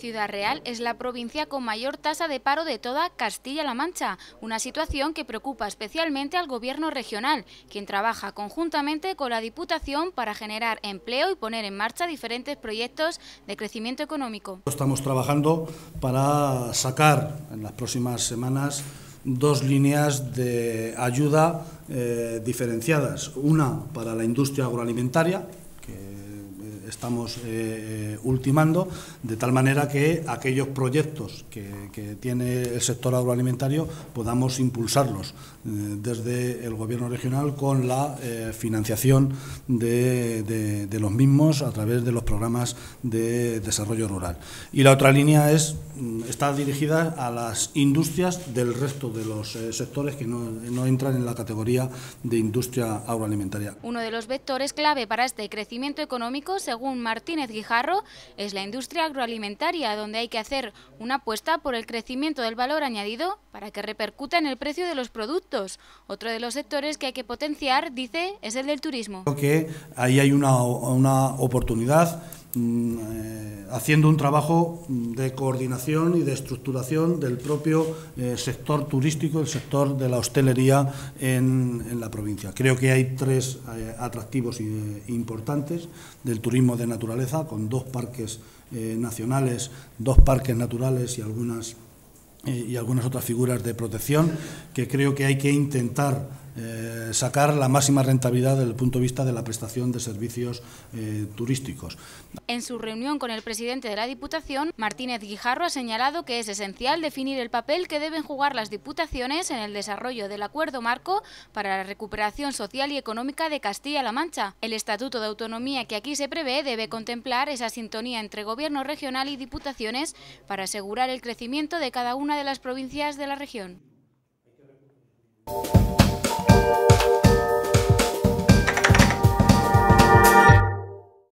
Ciudad Real es la provincia con mayor tasa de paro de toda Castilla-La Mancha, una situación que preocupa especialmente al gobierno regional, quien trabaja conjuntamente con la Diputación para generar empleo y poner en marcha diferentes proyectos de crecimiento económico. Estamos trabajando para sacar en las próximas semanas dos líneas de ayuda eh, diferenciadas, una para la industria agroalimentaria, que estamos eh, eh, ultimando, de tal manera que aquellos proyectos que, tiene el sector agroalimentario podamos impulsarlos eh, desde el Gobierno regional con la financiación de, los mismos a través de los programas de desarrollo rural. Y la otra línea es mm, está dirigida a las industrias del resto de los sectores que no, no entran en la categoría de industria agroalimentaria. Uno de los vectores clave para este crecimiento económico, según según Martínez Guijarro es la industria agroalimentaria, donde hay que hacer una apuesta por el crecimiento del valor añadido para que repercuta en el precio de los productos. Otro de los sectores que hay que potenciar, dice, es el del turismo. Creo que ahí hay una, una oportunidad Mm, eh, haciendo un trabajo mm, de coordinación y de estructuración del propio eh, sector turístico, el sector de la hostelería en, la provincia. Creo que hay tres eh, atractivos importantes del turismo de naturaleza, con dos parques nacionales, dos parques naturales y algunas, y algunas otras figuras de protección, que creo que hay que intentar eh, sacar la máxima rentabilidad desde el punto de vista de la prestación de servicios eh, turísticos. En su reunión con el presidente de la Diputación, Martínez Guijarro ha señalado que es esencial definir el papel que deben jugar las diputaciones en el desarrollo del acuerdo marco para la recuperación social y económica de Castilla-La Mancha. El Estatuto de Autonomía que aquí se prevé debe contemplar esa sintonía entre gobierno regional y diputaciones para asegurar el crecimiento de cada una de las provincias de la región.